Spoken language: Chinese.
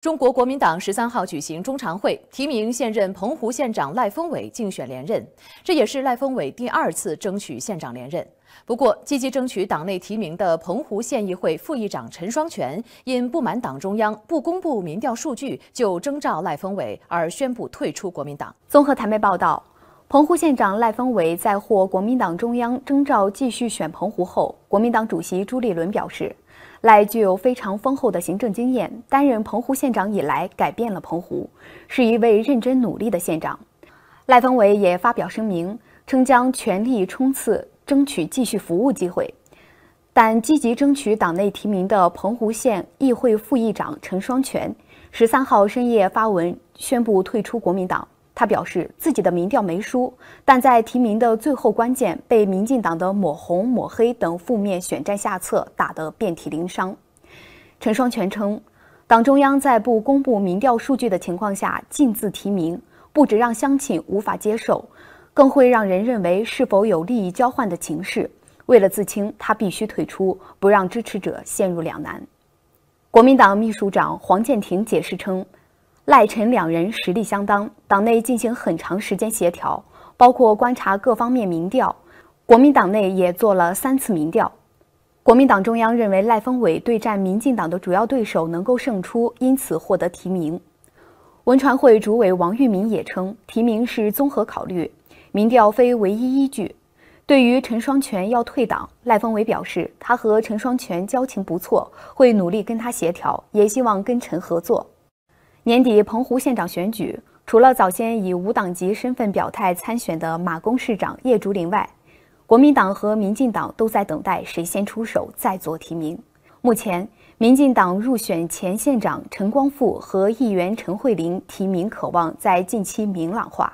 中国国民党十三号举行中常会，提名现任澎湖县长赖峰伟竞选连任，这也是赖峰伟第二次争取县长连任。不过，积极争取党内提名的澎湖县议会副议长陈双全因不满党中央不公布民调数据就征召赖峰伟而宣布退出国民党。综合台媒报道，澎湖县长赖峰伟在获国民党中央征召继续选澎湖后，国民党主席朱立伦表示。赖具有非常丰厚的行政经验，担任澎湖县长以来，改变了澎湖，是一位认真努力的县长。赖峰伟也发表声明，称将全力冲刺，争取继续服务机会。但积极争取党内提名的澎湖县议会副议长陈双全，十三号深夜发文宣布退出国民党。他表示自己的民调没输，但在提名的最后关键，被民进党的抹红、抹黑等负面选战下策打得遍体鳞伤。陈双全称，党中央在不公布民调数据的情况下，禁自提名，不止让乡亲无法接受，更会让人认为是否有利益交换的情势。为了自清，他必须退出，不让支持者陷入两难。国民党秘书长黄建庭解释称。赖、陈两人实力相当，党内进行很长时间协调，包括观察各方面民调，国民党内也做了三次民调。国民党中央认为赖峰伟对战民进党的主要对手能够胜出，因此获得提名。文传会主委王玉民也称，提名是综合考虑，民调非唯一依据。对于陈双全要退党，赖峰伟表示，他和陈双全交情不错，会努力跟他协调，也希望跟陈合作。年底澎湖县长选举，除了早先以无党籍身份表态参选的马公市长叶竹林外，国民党和民进党都在等待谁先出手再做提名。目前，民进党入选前县长陈光富和议员陈慧玲提名，渴望在近期明朗化。